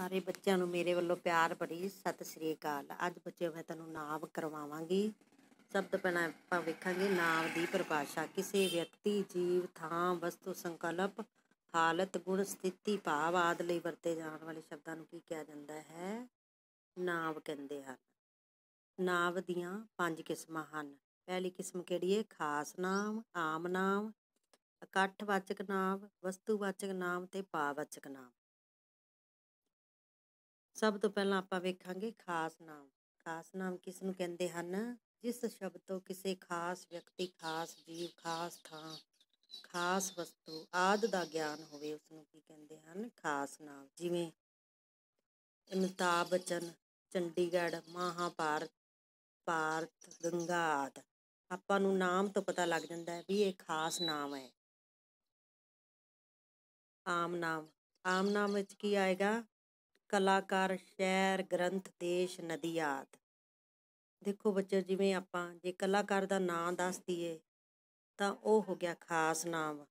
ਸਾਰੇ ਬੱਚਿਆਂ ਨੂੰ ਮੇਰੇ ਵੱਲੋਂ ਪਿਆਰ ਭਰੀ ਸਤਿ ਸ੍ਰੀ ਅਕਾਲ ਅੱਜ ਬੱਚਿਓ ਮੈਂ ਤੁਹਾਨੂੰ ਨਾਮ ਕਰਵਾਵਾਂਗੀ ਸਭ ਤੋਂ ਪਹਿਲਾਂ ਆਪਾਂ ਵੇਖਾਂਗੇ ਨਾਮ ਦੀ ਪਰਿਭਾਸ਼ਾ ਕਿਸੇ ਵਿਅਕਤੀ ਜੀਵ ਥਾਂ ਵਸਤੂ ਸੰਕਲਪ ਹਾਲਤ ਗੁਣ ਸਥਿਤੀ ਭਾਵ ਆਦ ਲਈ ਵਰਤੇ ਜਾਣ ਵਾਲੇ ਸ਼ਬਦਾਂ ਨੂੰ ਕੀ ਕਿਹਾ ਜਾਂਦਾ ਹੈ ਨਾਮ ਕਹਿੰਦੇ ਹਨ ਨਾਮ ਦੀਆਂ ਪੰਜ ਕਿਸਮਾਂ ਹਨ ਪਹਿਲੀ ਕਿਸਮ ਕਿਹੜੀ ਹੈ ਖਾਸ ਨਾਮ ਆਮ ਨਾਮ ਇਕੱਠਵਾਚਕ ਨਾਮ ਵਸਤੂਵਾਚਕ ਨਾਮ ਤੇ ਭਾਵਵਾਚਕ ਨਾਮ ਸਭ ਤੋਂ ਪਹਿਲਾਂ ਆਪਾਂ ਵੇਖਾਂਗੇ ਖਾਸ ਨਾਮ ਖਾਸ ਨਾਮ ਕਿਸ ਨੂੰ ਕਹਿੰਦੇ ਹਨ ਜਿਸ ਸ਼ਬਦ ਤੋਂ ਕਿਸੇ ਖਾਸ ਵਿਅਕਤੀ ਖਾਸ ਜੀਵ ਖਾਸ ਥਾਂ ਖਾਸ ਵਸਤੂ ਆਦ ਦਾ ਗਿਆਨ ਹੋਵੇ ਉਸ ਨੂੰ ਕੀ ਕਹਿੰਦੇ ਹਨ ਖਾਸ ਨਾਮ ਜਿਵੇਂ ਅਮਿਤਾਭ ਬਚਨ ਚੰਡੀਗੜ੍ਹ ਮਹਾਭਾਰਤ ਭਾਰਤ ਗੰਗਾ ਆਦ ਆਪਾਂ ਨੂੰ ਨਾਮ ਤੋਂ ਪਤਾ ਲੱਗ ਜਾਂਦਾ ਹੈ ਵੀ ਇਹ ਖਾਸ ਨਾਮ ਹੈ ਆਮ ਨਾਮ ਆਮ ਨਾਮ ਵਿੱਚ ਕੀ ਆਏਗਾ ਕਲਾਕਾਰ ਸ਼ਹਿਰ ਗ੍ਰੰਥ ਦੇਸ਼ ਨਦੀ ਆਦ ਦੇਖੋ ਬੱਚੋ ਜਿਵੇਂ ਆਪਾਂ ਜੇ ਕਲਾਕਾਰ ਦਾ ਨਾਮ ਦੱਸ ਦਈਏ ਤਾਂ ਉਹ ਹੋ ਗਿਆ ਖਾਸ ਨਾਮ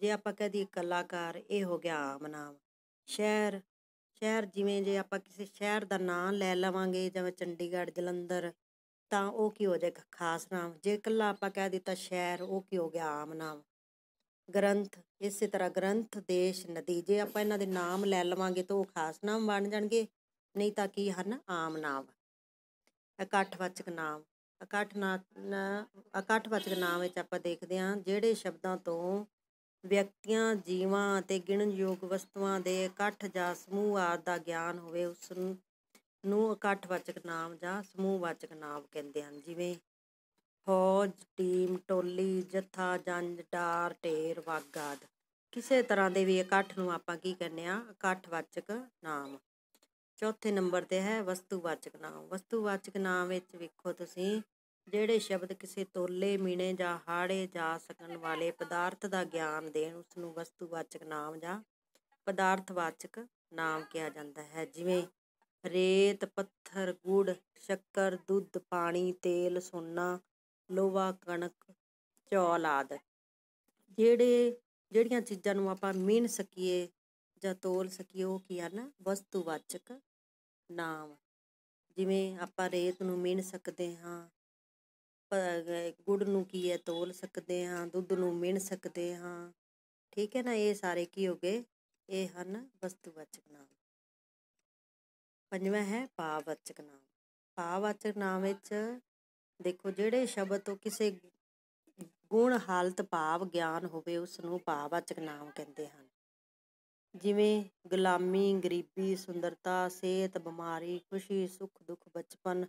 ਜੇ ਆਪਾਂ ਕਹਦੇ ਕਲਾਕਾਰ ਇਹ ਹੋ ਗਿਆ ਆਮ ਨਾਮ ਸ਼ਹਿਰ ਸ਼ਹਿਰ ਜਿਵੇਂ ਜੇ ਆਪਾਂ ਕਿਸੇ ਸ਼ਹਿਰ ਦਾ ਨਾਮ ਲੈ ਲਵਾਂਗੇ ਜਿਵੇਂ ਚੰਡੀਗੜ੍ਹ ਜਲੰਧਰ ਤਾਂ ਉਹ ਕੀ ਹੋ ਜਾਏਗਾ ਖਾਸ ਨਾਮ ਜੇ ਕੱਲਾ ਆਪਾਂ ਕਹਿ ਦਿੱਤਾ ਸ਼ਹਿਰ ਉਹ ਕੀ ਹੋ ਗਿਆ ਆਮ ਨਾਮ ਗ੍ਰੰਥ ਇਸੇ ਤਰ੍ਹਾਂ ਗ੍ਰੰਥ ਦੇਸ਼ ਨਤੀਜੇ ਆਪਾਂ ਇਹਨਾਂ ਦੇ ਨਾਮ ਲੈ ਲਵਾਂਗੇ ਤਾਂ ਉਹ ਖਾਸ ਨਾਮ ਬਣ ਜਾਣਗੇ ਨਹੀਂ ਤਾਂ ਕੀ ਹਨ ਆਮ ਨਾਮ ਇਕੱਠਵਾਚਕ ਨਾਮ ਇਕੱਠ ਨਾ ਇਕੱਠਵਾਚਕ ਨਾਮ ਵਿੱਚ ਆਪਾਂ ਦੇਖਦੇ ਹਾਂ ਜਿਹੜੇ ਸ਼ਬਦਾਂ ਤੋਂ ਵਿਅਕਤੀਆਂ ਜੀਵਾਂ ਅਤੇ ਗਿਣਨਯੋਗ ਵਸਤੂਆਂ ਦੇ ਇਕੱਠ ਜਾਂ ਸਮੂਹ ਆਦ ਦਾ ਗਿਆਨ ਹੋਵੇ ਉਸ ਨੂੰ ਇਕੱਠਵਾਚਕ ਨਾਮ ਜਾਂ ਸਮੂਹਵਾਚਕ ਨਾਮ ਕਹਿੰਦੇ ਹਨ ਜਿਵੇਂ ਫੌਜ ਟੀਮ ਟੋਲੀ ਜਥਾ ਜੰਜ ਡਾਰ ਢੇਰ ਵਾਗਾਦ ਕਿਸੇ ਤਰ੍ਹਾਂ ਦੇ ਵੀ ਇਕੱਠ ਨੂੰ ਆਪਾਂ ਕੀ ਕਹਿੰਦੇ ਆ ਇਕੱਠਵਾਚਕ ਨਾਮ ਚੌਥੇ ਨੰਬਰ ਤੇ ਹੈ ਵਸਤੂਵਾਚਕ ਨਾਮ ਵਸਤੂਵਾਚਕ ਨਾਮ ਵਿੱਚ ਵੇਖੋ ਤੁਸੀਂ ਜਿਹੜੇ ਸ਼ਬਦ ਕਿਸੇ ਤੋਲੇ ਮੀਣੇ ਜਾਂ ਹਾੜੇ ਜਾ ਸਕਣ ਵਾਲੇ ਪਦਾਰਥ ਦਾ ਗਿਆਨ ਦੇਣ ਉਸ ਨੂੰ ਵਸਤੂਵਾਚਕ ਨਾਮ ਜਾਂ ਪਦਾਰਥਵਾਚਕ ਨਾਮ ਕਿਹਾ ਜਾਂਦਾ ਹੈ ਜਿਵੇਂ ਰੇਤ ਪੱਥਰ ਗੁੜ ਸ਼ੱਕਰ ਦੁੱਧ ਪਾਣੀ ਤੇਲ ਸੋਨਾ ਲੋਵਾ ਕਣਕ ਚੌਲ ਆਦ ਜਿਹੜੇ ਜਿਹੜੀਆਂ ਚੀਜ਼ਾਂ ਨੂੰ ਆਪਾਂ ਮੀਨ ਸਕੀਏ ਜਾਂ ਤੋਲ ਸਕੀਏ ਉਹ ਕੀ ਹਨ ਵਸਤੂਵਾਚਕ ਨਾਮ ਜਿਵੇਂ ਆਪਾਂ ਰੇਤ ਨੂੰ ਮੀਨ ਸਕਦੇ ਹਾਂ ਗੁੜ ਨੂੰ ਕੀ ਹੈ ਤੋਲ ਸਕਦੇ ਹਾਂ ਦੁੱਧ ਨੂੰ ਮੀਨ ਸਕਦੇ ਹਾਂ ਠੀਕ ਹੈ ਨਾ ਇਹ ਸਾਰੇ ਕੀ ਹੋ ਗਏ ਇਹ ਹਨ ਵਸਤੂਵਾਚਕ ਨਾਮ ਪੰਜਵਾਂ ਹੈ ਪਾਵਾਚਕ ਨਾਮ ਪਾਵਾਚਕ ਨਾਮ ਵਿੱਚ ਦੇਖੋ ਜਿਹੜੇ ਸ਼ਬਦ ਤੋਂ ਕਿਸੇ ਗੁਣ ਹਾਲਤ ਭਾਵ ਗਿਆਨ ਹੋਵੇ ਉਸ ਨੂੰ ਭਾਵਾਚਕ ਨਾਮ ਕਹਿੰਦੇ ਹਨ ਜਿਵੇਂ ਗੁਲਾਮੀ ਗਰੀਬੀ ਸੁੰਦਰਤਾ ਸਿਹਤ ਬਿਮਾਰੀ ਖੁਸ਼ੀ ਸੁੱਖ ਦੁੱਖ ਬਚਪਨ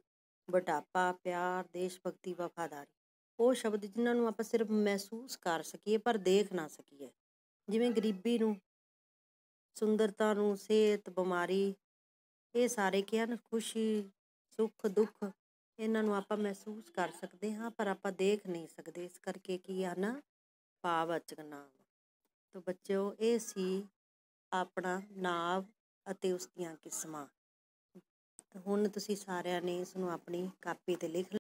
ਬਟਾਪਾ ਪਿਆਰ ਦੇਸ਼ ਭਗਤੀ ਵਫਾਦਾਰੀ ਉਹ ਸ਼ਬਦ ਜਿਨ੍ਹਾਂ ਨੂੰ ਆਪਾਂ ਸਿਰਫ ਮਹਿਸੂਸ ਕਰ ਸਕੀਏ ਪਰ ਦੇਖ ਨਾ ਸਕੀਏ ਜਿਵੇਂ ਗਰੀਬੀ ਨੂੰ ਸੁੰਦਰਤਾ ਨੂੰ ਸਿਹਤ ਬਿਮਾਰੀ ਇਹ ਸਾਰੇ ਕੀ ਹਨ ਖੁਸ਼ੀ ਸੁੱਖ ਦੁੱਖ ਇਹਨਾਂ ਨੂੰ ਆਪਾਂ ਮਹਿਸੂਸ ਕਰ ਸਕਦੇ ਹਾਂ ਪਰ ਆਪਾਂ ਦੇਖ ਨਹੀਂ ਸਕਦੇ ਇਸ ਕਰਕੇ ਕੀ ਆ ਨਾ ਭਾਵ ਅਚਕਨਾ ਤੋ ਬੱਚਿਓ ਇਹ ਸੀ ਆਪਣਾ ਨਾਵ ਅਤੇ ਉਸ ਦੀਆਂ ਕਿਸਮਾਂ ਹੁਣ ਤੁਸੀਂ ਸਾਰਿਆਂ ਨੇ ਇਸ ਨੂੰ ਆਪਣੀ ਕਾਪੀ ਤੇ ਲਿਖ